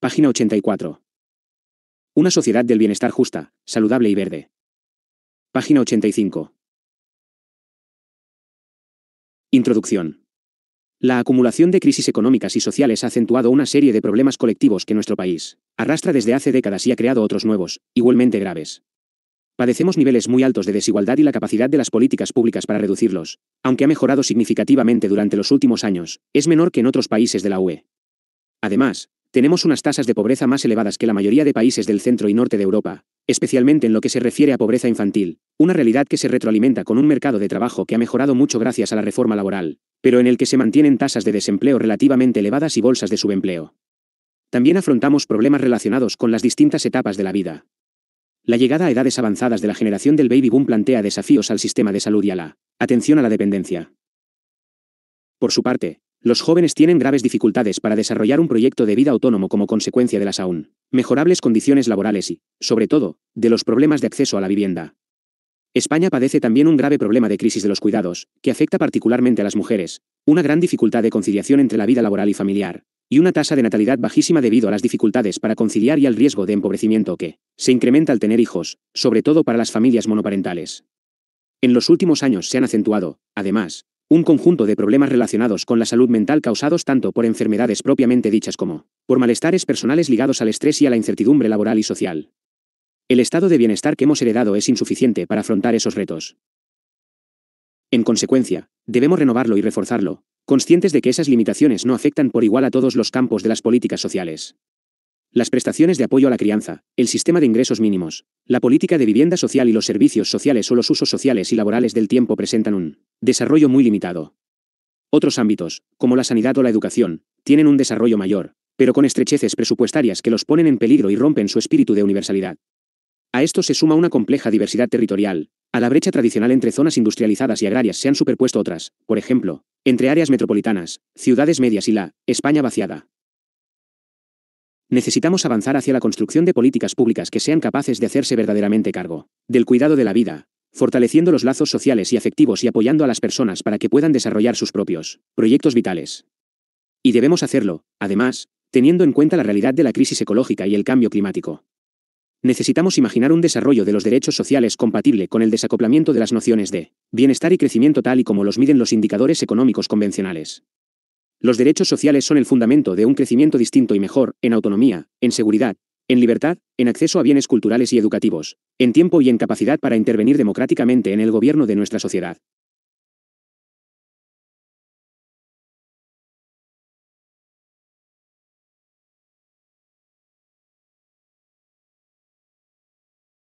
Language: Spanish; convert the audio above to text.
Página 84. Una sociedad del bienestar justa, saludable y verde. Página 85. Introducción. La acumulación de crisis económicas y sociales ha acentuado una serie de problemas colectivos que nuestro país arrastra desde hace décadas y ha creado otros nuevos, igualmente graves. Padecemos niveles muy altos de desigualdad y la capacidad de las políticas públicas para reducirlos, aunque ha mejorado significativamente durante los últimos años, es menor que en otros países de la UE. Además, tenemos unas tasas de pobreza más elevadas que la mayoría de países del centro y norte de Europa, especialmente en lo que se refiere a pobreza infantil, una realidad que se retroalimenta con un mercado de trabajo que ha mejorado mucho gracias a la reforma laboral, pero en el que se mantienen tasas de desempleo relativamente elevadas y bolsas de subempleo. También afrontamos problemas relacionados con las distintas etapas de la vida. La llegada a edades avanzadas de la generación del baby boom plantea desafíos al sistema de salud y a la atención a la dependencia. Por su parte, los jóvenes tienen graves dificultades para desarrollar un proyecto de vida autónomo como consecuencia de las aún mejorables condiciones laborales y, sobre todo, de los problemas de acceso a la vivienda. España padece también un grave problema de crisis de los cuidados, que afecta particularmente a las mujeres, una gran dificultad de conciliación entre la vida laboral y familiar, y una tasa de natalidad bajísima debido a las dificultades para conciliar y al riesgo de empobrecimiento que se incrementa al tener hijos, sobre todo para las familias monoparentales. En los últimos años se han acentuado, además, un conjunto de problemas relacionados con la salud mental causados tanto por enfermedades propiamente dichas como por malestares personales ligados al estrés y a la incertidumbre laboral y social. El estado de bienestar que hemos heredado es insuficiente para afrontar esos retos. En consecuencia, debemos renovarlo y reforzarlo, conscientes de que esas limitaciones no afectan por igual a todos los campos de las políticas sociales las prestaciones de apoyo a la crianza, el sistema de ingresos mínimos, la política de vivienda social y los servicios sociales o los usos sociales y laborales del tiempo presentan un desarrollo muy limitado. Otros ámbitos, como la sanidad o la educación, tienen un desarrollo mayor, pero con estrecheces presupuestarias que los ponen en peligro y rompen su espíritu de universalidad. A esto se suma una compleja diversidad territorial. A la brecha tradicional entre zonas industrializadas y agrarias se han superpuesto otras, por ejemplo, entre áreas metropolitanas, ciudades medias y la España vaciada. Necesitamos avanzar hacia la construcción de políticas públicas que sean capaces de hacerse verdaderamente cargo del cuidado de la vida, fortaleciendo los lazos sociales y afectivos y apoyando a las personas para que puedan desarrollar sus propios proyectos vitales. Y debemos hacerlo, además, teniendo en cuenta la realidad de la crisis ecológica y el cambio climático. Necesitamos imaginar un desarrollo de los derechos sociales compatible con el desacoplamiento de las nociones de bienestar y crecimiento tal y como los miden los indicadores económicos convencionales. Los derechos sociales son el fundamento de un crecimiento distinto y mejor, en autonomía, en seguridad, en libertad, en acceso a bienes culturales y educativos, en tiempo y en capacidad para intervenir democráticamente en el gobierno de nuestra sociedad.